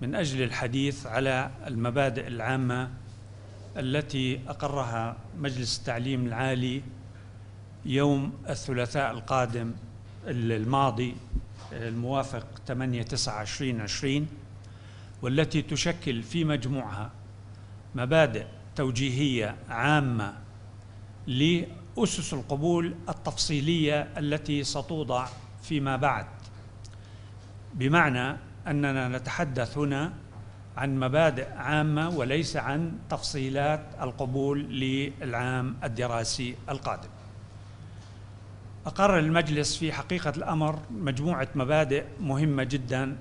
من أجل الحديث على المبادئ العامة التي أقرها مجلس التعليم العالي يوم الثلاثاء القادم الماضي الموافق 8 9 20 والتي تشكل في مجموعها مبادئ توجيهية عامة لأسس القبول التفصيلية التي ستوضع فيما بعد بمعنى أننا نتحدث هنا عن مبادئ عامة وليس عن تفصيلات القبول للعام الدراسي القادم أقر المجلس في حقيقة الأمر مجموعة مبادئ مهمة جدا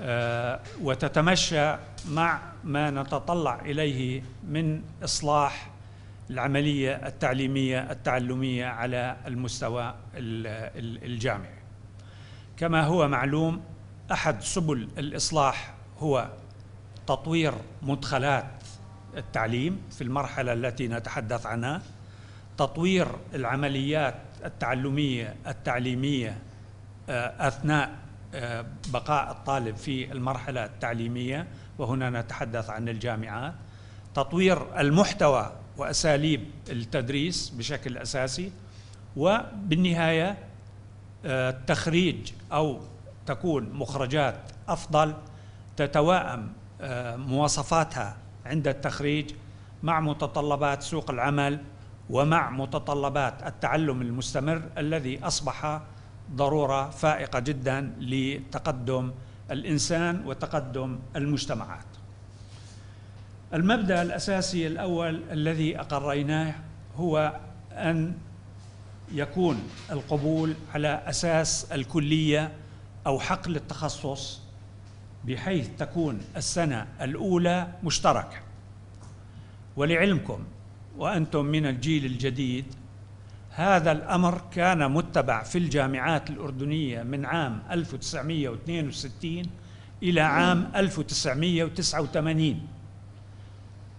آه، وتتمشى مع ما نتطلع إليه من إصلاح العملية التعليمية التعلمية على المستوى الجامعي كما هو معلوم احد سبل الاصلاح هو تطوير مدخلات التعليم في المرحله التي نتحدث عنها تطوير العمليات التعلميه التعليميه آه، اثناء آه، بقاء الطالب في المرحله التعليميه وهنا نتحدث عن الجامعات تطوير المحتوى واساليب التدريس بشكل اساسي وبالنهايه آه، تخريج او تكون مخرجات أفضل تتواءم آه، مواصفاتها عند التخريج مع متطلبات سوق العمل ومع متطلبات التعلم المستمر الذي أصبح ضرورة فائقة جدا لتقدم الإنسان وتقدم المجتمعات المبدأ الأساسي الأول الذي أقريناه هو أن يكون القبول على أساس الكلية أو حقل التخصص بحيث تكون السنة الأولى مشتركة ولعلمكم وأنتم من الجيل الجديد هذا الأمر كان متبع في الجامعات الأردنية من عام 1962 إلى عام 1989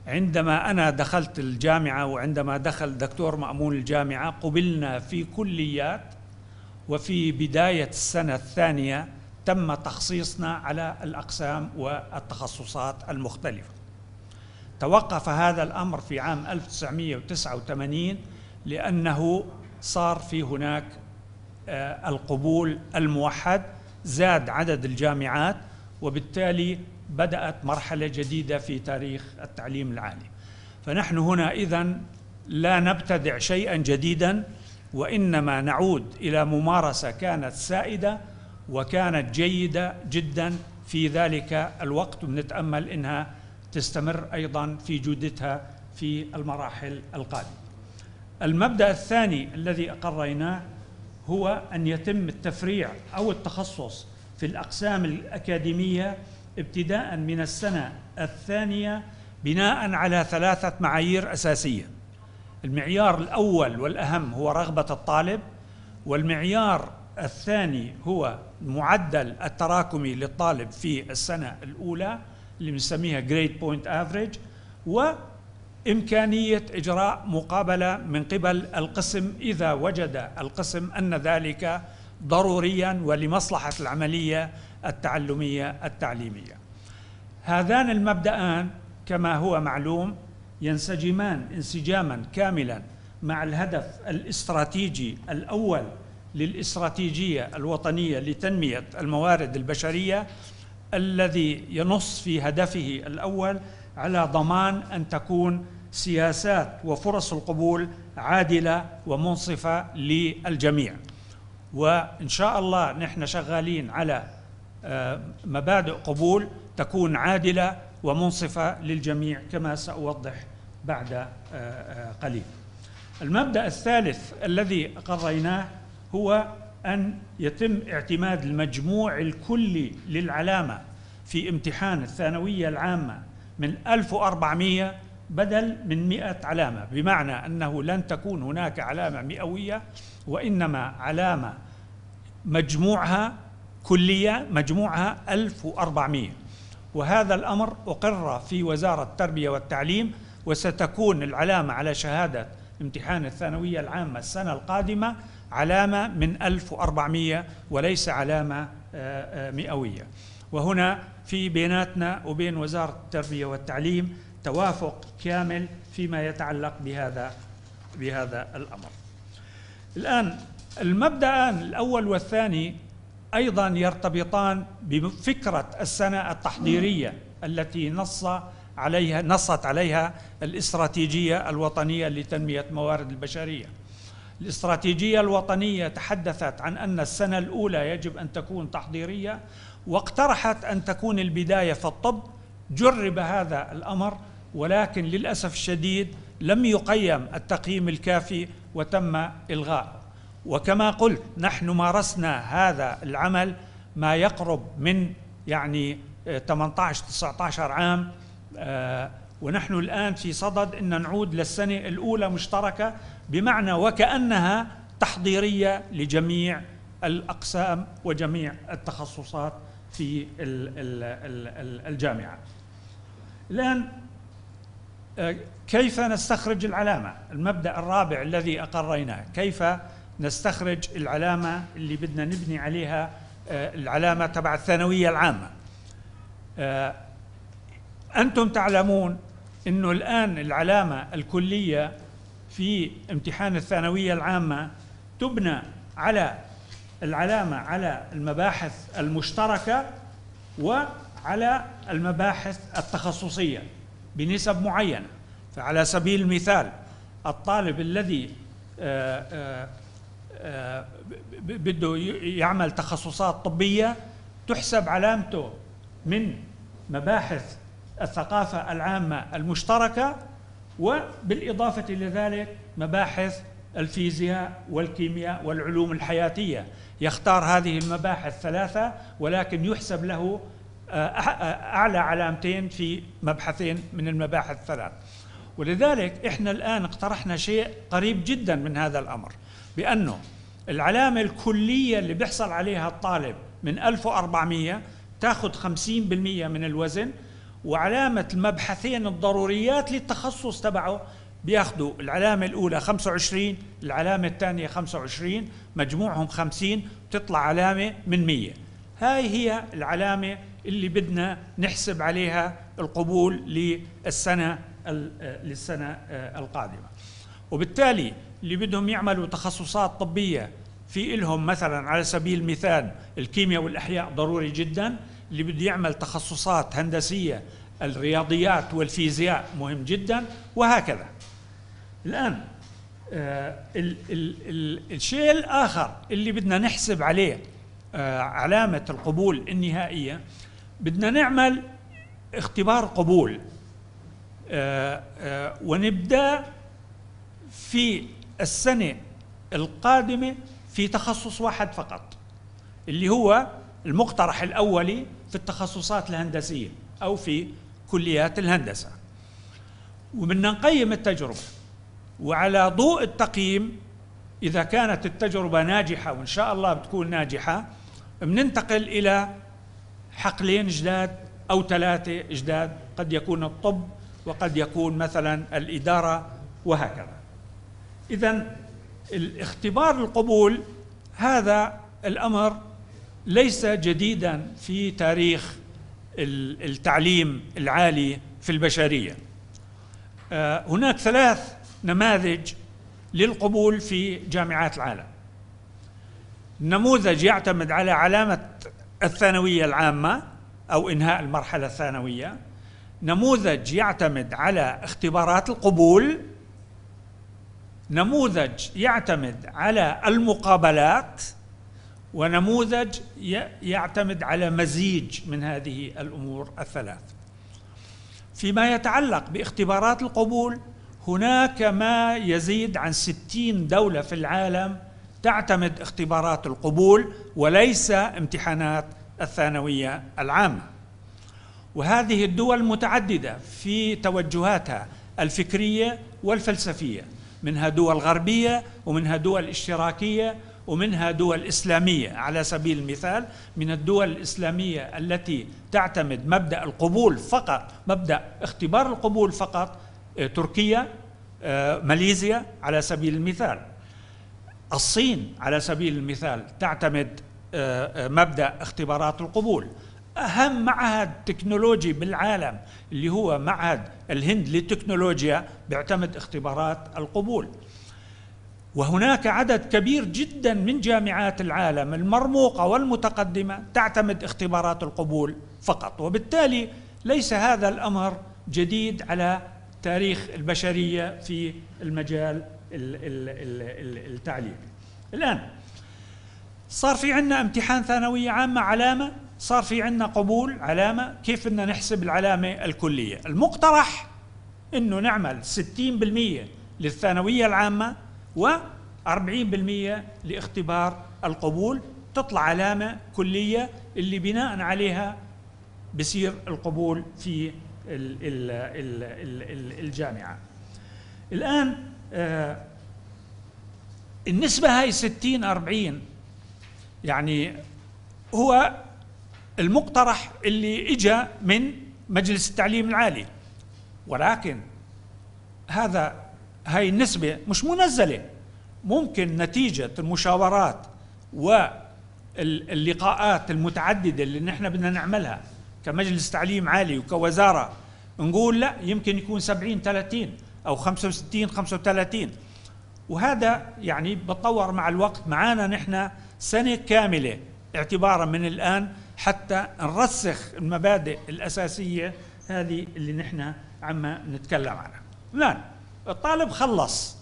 عندما أنا دخلت الجامعة وعندما دخل دكتور مأمون الجامعة قبلنا في كليات وفي بداية السنة الثانية تم تخصيصنا على الأقسام والتخصصات المختلفة توقف هذا الأمر في عام 1989 لأنه صار في هناك آه، القبول الموحد زاد عدد الجامعات وبالتالي بدأت مرحلة جديدة في تاريخ التعليم العالي فنحن هنا إذا لا نبتدع شيئا جديدا وانما نعود الى ممارسه كانت سائده وكانت جيده جدا في ذلك الوقت ونتامل انها تستمر ايضا في جودتها في المراحل القادمه. المبدا الثاني الذي اقريناه هو ان يتم التفريع او التخصص في الاقسام الاكاديميه ابتداء من السنه الثانيه بناء على ثلاثه معايير اساسيه. المعيار الأول والأهم هو رغبة الطالب والمعيار الثاني هو معدل التراكمي للطالب في السنة الأولى اللي بنسميها جريد بوينت افريج وإمكانية إجراء مقابلة من قبل القسم إذا وجد القسم أن ذلك ضروريا ولمصلحة العملية التعلمية التعليمية هذان المبدأان كما هو معلوم ينسجمان انسجاما كاملا مع الهدف الاستراتيجي الاول للاستراتيجيه الوطنيه لتنميه الموارد البشريه الذي ينص في هدفه الاول على ضمان ان تكون سياسات وفرص القبول عادله ومنصفه للجميع. وان شاء الله نحن شغالين على آه، مبادئ قبول تكون عادله ومنصفة للجميع كما سأوضح بعد آه، آه، قليل المبدأ الثالث الذي قريناه هو أن يتم اعتماد المجموع الكلي للعلامة في امتحان الثانوية العامة من 1400 بدل من 100 علامة بمعنى أنه لن تكون هناك علامة مئوية وإنما علامة مجموعها كلية مجموعها 1400 وهذا الأمر أقر في وزارة التربية والتعليم وستكون العلامة على شهادة امتحان الثانوية العامة السنة القادمة علامة من 1400 وليس علامة آه، آه، مئوية وهنا في بيناتنا وبين وزارة التربية والتعليم توافق كامل فيما يتعلق بهذا بهذا الأمر الآن المبدأ الأول والثاني أيضا يرتبطان بفكرة السنة التحضيرية التي نص عليها نصت عليها الاستراتيجية الوطنية لتنمية موارد البشرية الاستراتيجية الوطنية تحدثت عن أن السنة الأولى يجب أن تكون تحضيرية واقترحت أن تكون البداية في الطب جرب هذا الأمر ولكن للأسف الشديد لم يقيم التقييم الكافي وتم إلغاء وكما قلت نحن مارسنا هذا العمل ما يقرب من يعني 18 آه، 19 عام آه، ونحن الآن في صدد أن نعود للسنة الأولى مشتركة بمعنى وكأنها تحضيرية لجميع الأقسام وجميع التخصصات في الجامعة الآن آه، كيف نستخرج العلامة المبدأ الرابع الذي أقريناه كيف نستخرج العلامة اللي بدنا نبني عليها آه، العلامة تبع الثانوية العامة آه، أنتم تعلمون أنه الآن العلامة الكلية في امتحان الثانوية العامة تبنى على العلامة على المباحث المشتركة وعلى المباحث التخصصية بنسب معينة فعلى سبيل المثال الطالب الذي آه، آه، بده يعمل تخصصات طبيه تحسب علامته من مباحث الثقافه العامه المشتركه وبالاضافه الى ذلك مباحث الفيزياء والكيمياء والعلوم الحياتيه يختار هذه المباحث ثلاثه ولكن يحسب له آه، آه، اعلى علامتين في مبحثين من المباحث الثلاث ولذلك احنا الان اقترحنا شيء قريب جدا من هذا الامر بأنه العلامة الكلية اللي بيحصل عليها الطالب من 1400 تاخذ 50% من الوزن وعلامة المبحثين الضروريات للتخصص تبعه بياخذوا العلامة الأولى 25 العلامة الثانية 25 مجموعهم 50 بتطلع علامة من 100 هاي هي العلامة اللي بدنا نحسب عليها القبول للسنة للسنة آه، القادمة وبالتالي اللي بدهم يعملوا تخصصات طبية في إلهم مثلا على سبيل المثال الكيمياء والأحياء ضروري جدا اللي بده يعمل تخصصات هندسية الرياضيات والفيزياء مهم جدا وهكذا الآن آه الشيء الآخر اللي بدنا نحسب عليه آه علامة القبول النهائية بدنا نعمل اختبار قبول آه, آه، ونبدأ في السنة القادمة في تخصص واحد فقط اللي هو المقترح الأولي في التخصصات الهندسية أو في كليات الهندسة وبدنا نقيم التجربة وعلى ضوء التقييم إذا كانت التجربة ناجحة وإن شاء الله بتكون ناجحة بننتقل إلى حقلين جداد أو ثلاثة جداد قد يكون الطب وقد يكون مثلا الإدارة وهكذا إذا الاختبار القبول هذا الأمر ليس جديدا في تاريخ التعليم العالي في البشرية آه، هناك ثلاث نماذج للقبول في جامعات العالم نموذج يعتمد على علامة الثانوية العامة أو إنهاء المرحلة الثانوية نموذج يعتمد على اختبارات القبول نموذج يعتمد على المقابلات ونموذج يعتمد على مزيج من هذه الامور الثلاث. فيما يتعلق باختبارات القبول هناك ما يزيد عن 60 دوله في العالم تعتمد اختبارات القبول وليس امتحانات الثانويه العامه. وهذه الدول متعدده في توجهاتها الفكريه والفلسفيه منها دول غربية ومنها دول اشتراكية ومنها دول إسلامية على سبيل المثال من الدول الإسلامية التي تعتمد مبدأ القبول فقط مبدأ اختبار القبول فقط آه، تركيا آه، ماليزيا على سبيل المثال الصين على سبيل المثال تعتمد آه، مبدأ اختبارات القبول أهم معهد تكنولوجي بالعالم اللي هو معهد الهند للتكنولوجيا بيعتمد اختبارات القبول وهناك عدد كبير جدا من جامعات العالم المرموقة والمتقدمة تعتمد اختبارات القبول فقط وبالتالي ليس هذا الأمر جديد على تاريخ البشرية في المجال التعليمي الآن صار في عندنا امتحان ثانوية عامة علامة صار في عندنا قبول علامة كيف بدنا نحسب العلامة الكلية المقترح أنه نعمل 60% للثانوية العامة و40% لاختبار القبول تطلع علامة كلية اللي بناء عليها بصير القبول في ال ال ال ال الجامعة الآن آه، النسبة هاي 60 40 يعني هو المقترح اللي اجى من مجلس التعليم العالي ولكن هذا هاي النسبة مش منزلة ممكن نتيجة المشاورات واللقاءات المتعددة اللي نحن بدنا نعملها كمجلس تعليم عالي وكوزارة نقول لا يمكن يكون 70 30 أو 65 35 وهذا يعني بتطور مع الوقت معانا نحن سنة كاملة اعتبارا من الآن حتى نرسخ المبادئ الأساسية هذه اللي نحن عم نتكلم عنها الآن الطالب خلص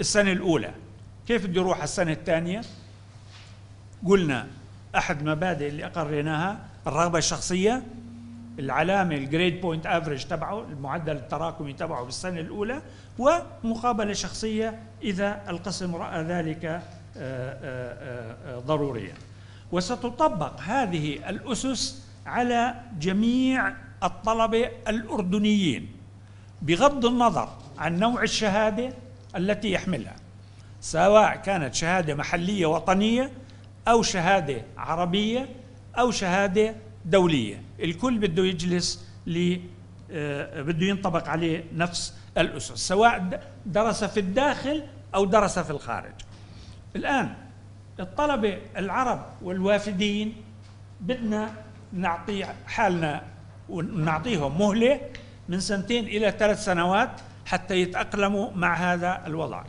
السنة الأولى كيف بده يروح على السنة الثانية قلنا أحد مبادئ اللي أقريناها الرغبة الشخصية العلامة الجريد بوينت افريج تبعه المعدل التراكمي تبعه بالسنة الأولى ومقابلة شخصية إذا القسم رأى ذلك آه، آه، آه، ضروريا وستطبق هذه الأسس على جميع الطلبة الأردنيين بغض النظر عن نوع الشهادة التي يحملها سواء كانت شهادة محلية وطنية أو شهادة عربية أو شهادة دولية الكل بده يجلس لي آه، بده ينطبق عليه نفس الأسس سواء درس في الداخل أو درس في الخارج الآن الطلبة العرب والوافدين بدنا نعطي حالنا ونعطيهم مهلة من سنتين إلى ثلاث سنوات حتى يتأقلموا مع هذا الوضع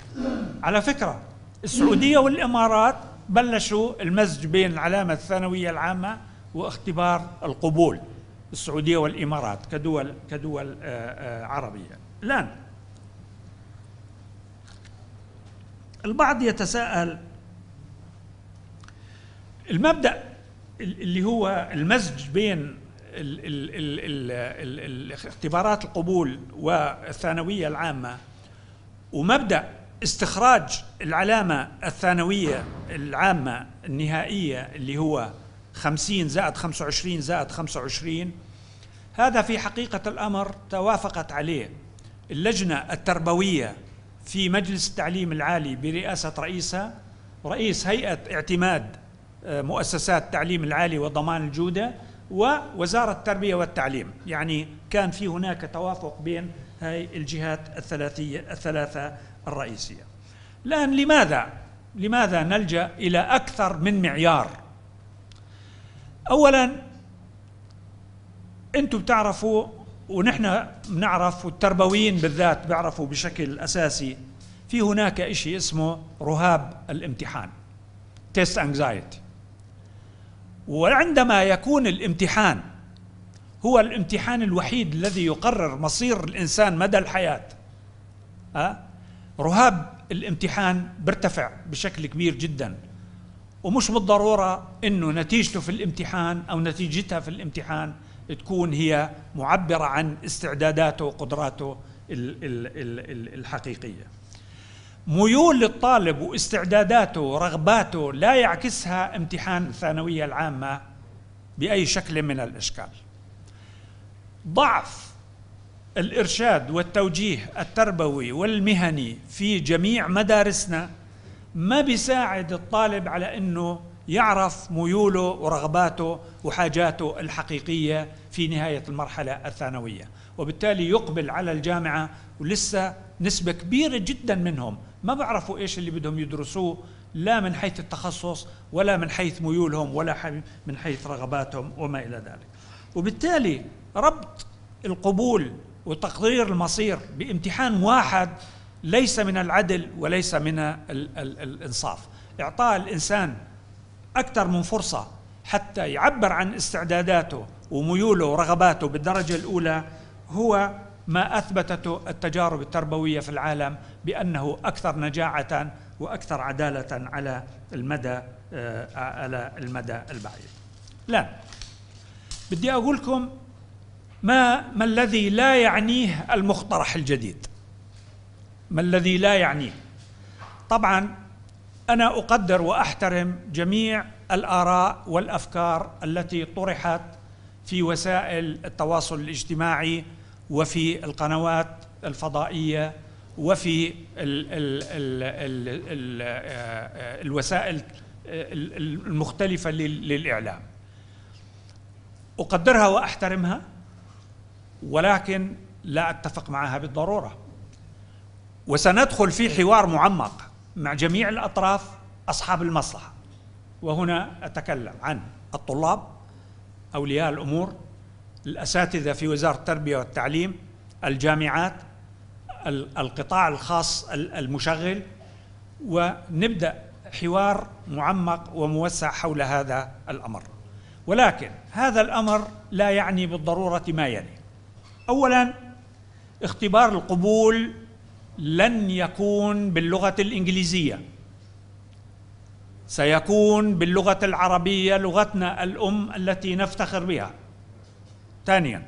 على فكرة السعودية والإمارات بلشوا المزج بين العلامة الثانوية العامة واختبار القبول السعودية والإمارات كدول كدول آه، آه، عربية الآن البعض يتساءل المبدا اللي هو المزج بين ال ال ال ال ال اختبارات القبول والثانويه العامه ومبدا استخراج العلامه الثانويه العامه النهائيه اللي هو 50 زائد 25 زائد 25 هذا في حقيقه الامر توافقت عليه اللجنه التربويه في مجلس التعليم العالي برئاسه رئيسها رئيس هيئه اعتماد آه، مؤسسات التعليم العالي وضمان الجودة ووزارة التربية والتعليم يعني كان في هناك توافق بين هاي الجهات الثلاثية الثلاثة الرئيسية الآن لماذا لماذا نلجأ إلى أكثر من معيار أولا أنتم بتعرفوا ونحن بنعرف والتربويين بالذات بيعرفوا بشكل أساسي في هناك إشي اسمه رهاب الامتحان تيست انكزايتي وعندما يكون الامتحان هو الامتحان الوحيد الذي يقرر مصير الانسان مدى الحياه أه؟ رهاب الامتحان بيرتفع بشكل كبير جدا ومش بالضروره انه نتيجته في الامتحان او نتيجتها في الامتحان تكون هي معبره عن استعداداته وقدراته الحقيقيه ميول الطالب واستعداداته ورغباته لا يعكسها امتحان الثانوية العامة بأي شكل من الإشكال ضعف الإرشاد والتوجيه التربوي والمهني في جميع مدارسنا ما بيساعد الطالب على أنه يعرف ميوله ورغباته وحاجاته الحقيقية في نهاية المرحلة الثانوية وبالتالي يقبل على الجامعة ولسه نسبة كبيرة جدا منهم ما بعرفوا ايش اللي بدهم يدرسوه لا من حيث التخصص ولا من حيث ميولهم ولا من حيث رغباتهم وما الى ذلك. وبالتالي ربط القبول وتقرير المصير بامتحان واحد ليس من العدل وليس من الـ الـ الانصاف. اعطاء الانسان اكثر من فرصه حتى يعبر عن استعداداته وميوله ورغباته بالدرجه الاولى هو ما أثبتته التجارب التربوية في العالم بأنه أكثر نجاعة وأكثر عدالة على المدى آه، على المدى البعيد لا بدي أقول لكم ما ما الذي لا يعنيه المقترح الجديد ما الذي لا يعنيه طبعا أنا أقدر وأحترم جميع الآراء والأفكار التي طرحت في وسائل التواصل الاجتماعي وفي القنوات الفضائية وفي ال ال ال ال الـ آه، الوسائل المختلفة للإعلام أقدرها وأحترمها ولكن لا أتفق معها بالضرورة وسندخل في حوار معمق مع جميع الأطراف أصحاب المصلحة وهنا أتكلم عن الطلاب أولياء الأمور الأساتذة في وزارة التربية والتعليم الجامعات القطاع الخاص المشغل ونبدأ حوار معمق وموسع حول هذا الأمر ولكن هذا الأمر لا يعني بالضرورة ما يلي أولا اختبار القبول لن يكون باللغة الإنجليزية سيكون باللغة العربية لغتنا الأم التي نفتخر بها ثانيا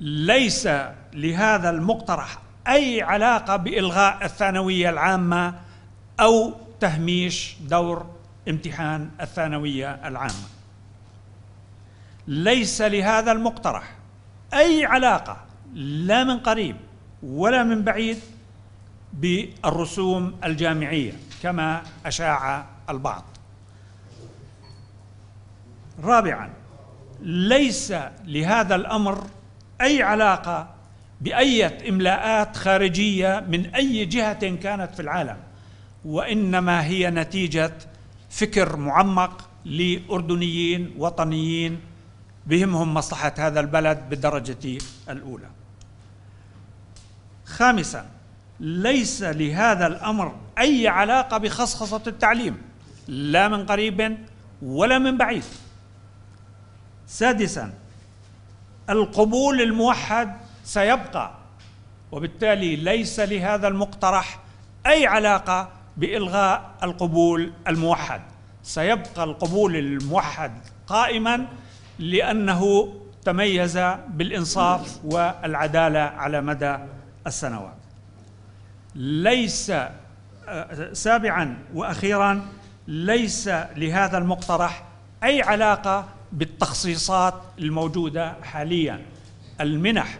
ليس لهذا المقترح أي علاقة بإلغاء الثانوية العامة أو تهميش دور امتحان الثانوية العامة ليس لهذا المقترح أي علاقة لا من قريب ولا من بعيد بالرسوم الجامعية كما أشاع البعض رابعاً ليس لهذا الامر اي علاقه باية املاءات خارجيه من اي جهه كانت في العالم وانما هي نتيجه فكر معمق لاردنيين وطنيين بهمهم مصلحه هذا البلد بالدرجه الاولى. خامسا ليس لهذا الامر اي علاقه بخصخصه التعليم لا من قريب ولا من بعيد سادسا القبول الموحد سيبقى وبالتالي ليس لهذا المقترح اي علاقه بالغاء القبول الموحد سيبقى القبول الموحد قائما لانه تميز بالانصاف والعداله على مدى السنوات ليس سابعا واخيرا ليس لهذا المقترح اي علاقه بالتخصيصات الموجودة حاليا المنح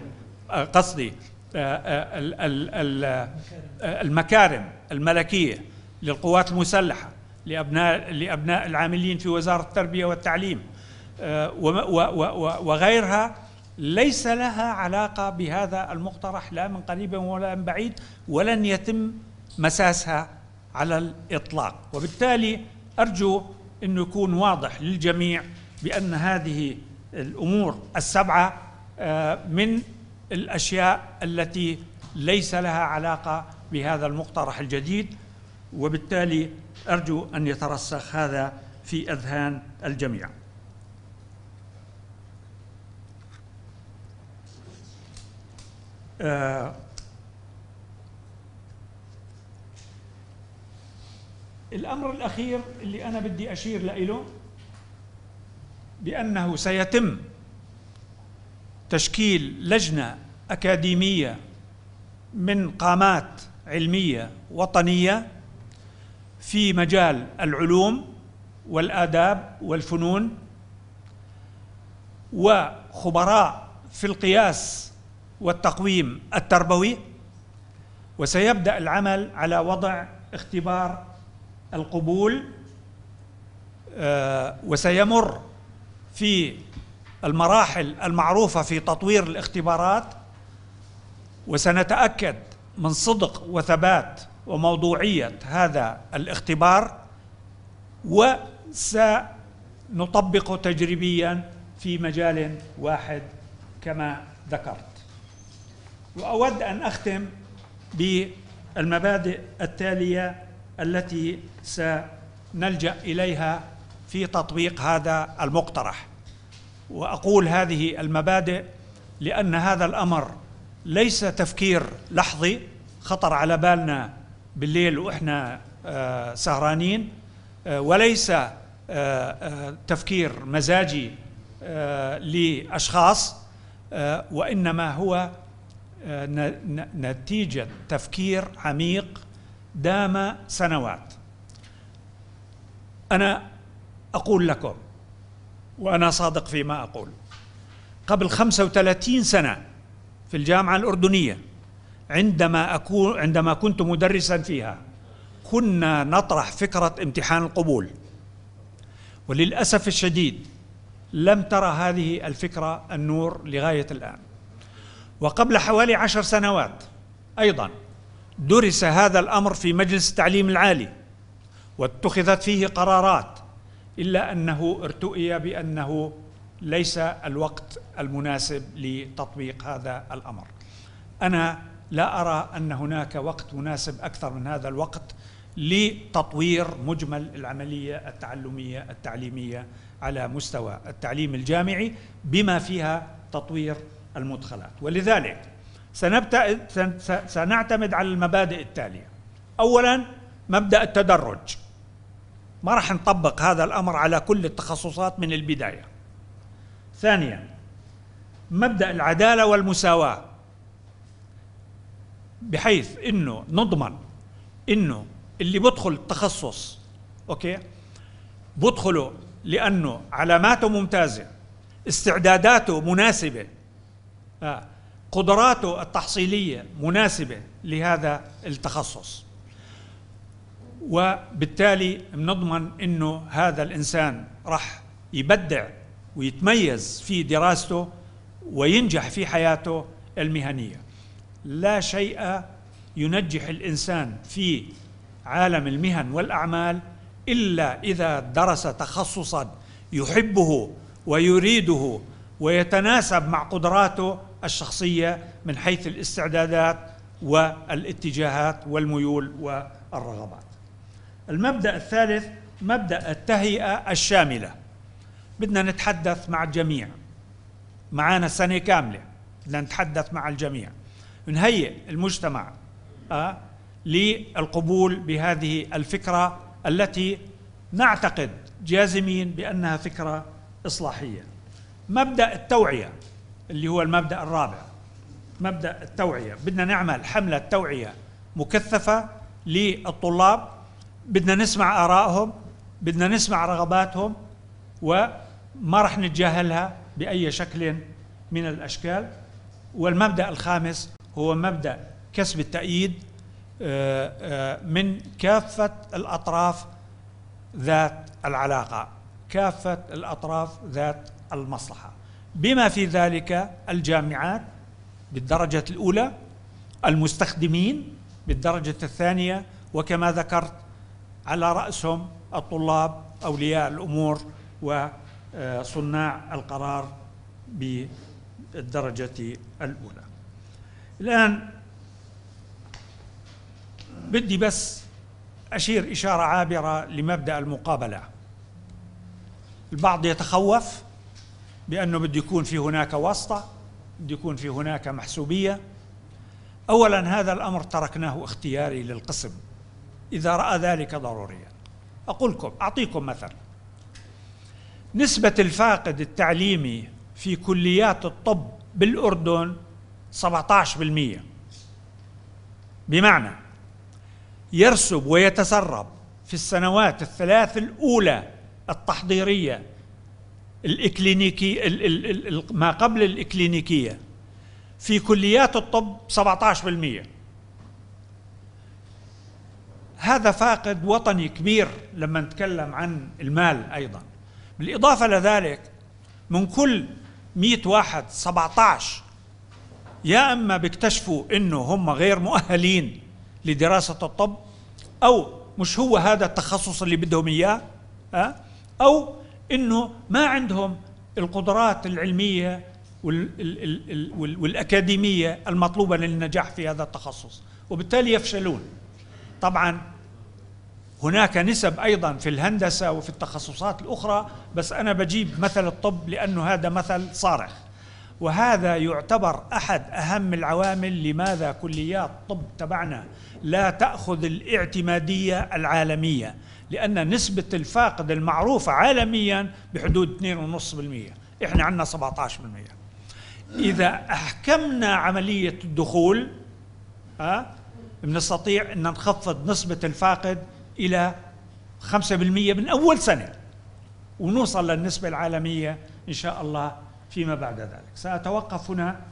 آه، قصدي آه، آه، المكارم الملكية للقوات المسلحة لأبناء لأبناء العاملين في وزارة التربية والتعليم وغيرها ليس لها علاقة بهذا المقترح لا من قريب ولا من بعيد ولن يتم مساسها على الإطلاق وبالتالي أرجو أنه يكون واضح للجميع بأن هذه الأمور السبعة آه، من الأشياء التي ليس لها علاقة بهذا المقترح الجديد وبالتالي أرجو أن يترسخ هذا في أذهان الجميع آه، الأمر الأخير اللي أنا بدي أشير لإله بأنه سيتم تشكيل لجنة أكاديمية من قامات علمية وطنية في مجال العلوم والآداب والفنون وخبراء في القياس والتقويم التربوي وسيبدأ العمل على وضع اختبار القبول آه، وسيمر في المراحل المعروفة في تطوير الاختبارات وسنتأكد من صدق وثبات وموضوعية هذا الاختبار وسنطبقه تجريبيا في مجال واحد كما ذكرت وأود أن أختم بالمبادئ التالية التي سنلجأ إليها في تطبيق هذا المقترح واقول هذه المبادئ لان هذا الامر ليس تفكير لحظي خطر على بالنا بالليل واحنا آه، سهرانين آه، وليس آه، تفكير مزاجي لاشخاص وانما هو نتيجه تفكير عميق دام سنوات انا اقول لكم وأنا صادق فيما أقول قبل 35 سنة في الجامعة الأردنية عندما أكون عندما كنت مدرسا فيها كنا نطرح فكرة امتحان القبول وللأسف الشديد لم ترى هذه الفكرة النور لغاية الآن وقبل حوالي عشر سنوات أيضا درس هذا الأمر في مجلس التعليم العالي واتخذت فيه قرارات إلا أنه ارتؤي بأنه ليس الوقت المناسب لتطبيق هذا الأمر أنا لا أرى أن هناك وقت مناسب أكثر من هذا الوقت لتطوير مجمل العملية التعلمية التعليمية على مستوى التعليم الجامعي بما فيها تطوير المدخلات ولذلك سنعتمد على المبادئ التالية أولا مبدأ التدرج ما راح نطبق هذا الامر على كل التخصصات من البدايه. ثانيا مبدا العداله والمساواه بحيث انه نضمن انه اللي بدخل التخصص اوكي بدخله لانه علاماته ممتازه استعداداته مناسبه آه. قدراته التحصيليه مناسبه لهذا التخصص وبالتالي بنضمن انه هذا الانسان راح يبدع ويتميز في دراسته وينجح في حياته المهنيه. لا شيء ينجح الانسان في عالم المهن والاعمال الا اذا درس تخصصا يحبه ويريده ويتناسب مع قدراته الشخصيه من حيث الاستعدادات والاتجاهات والميول والرغبات. المبدأ الثالث مبدأ التهيئة الشاملة بدنا نتحدث مع الجميع معانا سنة كاملة بدنا نتحدث مع الجميع نهيئ المجتمع آه للقبول بهذه الفكرة التي نعتقد جازمين بأنها فكرة إصلاحية مبدأ التوعية اللي هو المبدأ الرابع مبدأ التوعية بدنا نعمل حملة توعية مكثفة للطلاب بدنا نسمع آرائهم بدنا نسمع رغباتهم وما رح نتجاهلها بأي شكل من الأشكال والمبدأ الخامس هو مبدأ كسب التأييد آه، آه، من كافة الأطراف ذات العلاقة كافة الأطراف ذات المصلحة بما في ذلك الجامعات بالدرجة الأولى المستخدمين بالدرجة الثانية وكما ذكرت على رأسهم الطلاب أولياء الأمور وصناع القرار بالدرجة الأولى الآن بدي بس أشير إشارة عابرة لمبدأ المقابلة البعض يتخوف بأنه بده يكون في هناك واسطة بده يكون في هناك محسوبية أولا هذا الأمر تركناه اختياري للقسم إذا رأى ذلك ضروريا أقول لكم أعطيكم مثلا نسبة الفاقد التعليمي في كليات الطب بالأردن 17% بمعنى يرسب ويتسرب في السنوات الثلاث الأولى التحضيرية الإكلينيكي ال ال ال ما قبل الإكلينيكية في كليات الطب 17% هذا فاقد وطني كبير لما نتكلم عن المال أيضا بالإضافة لذلك من كل 100 واحد 17 يا إما بيكتشفوا أنه هم غير مؤهلين لدراسة الطب أو مش هو هذا التخصص اللي بدهم إياه أو أنه ما عندهم القدرات العلمية والأكاديمية المطلوبة للنجاح في هذا التخصص وبالتالي يفشلون طبعا هناك نسب أيضا في الهندسة وفي التخصصات الأخرى بس أنا بجيب مثل الطب لأنه هذا مثل صارخ وهذا يعتبر أحد أهم العوامل لماذا كليات الطب تبعنا لا تأخذ الاعتمادية العالمية لأن نسبة الفاقد المعروفة عالميا بحدود 2.5% إحنا عندنا 17% إذا أحكمنا عملية الدخول أه؟ بنستطيع أن نخفض نسبة الفاقد إلى 5% من أول سنة ونوصل للنسبة العالمية إن شاء الله فيما بعد ذلك سأتوقف هنا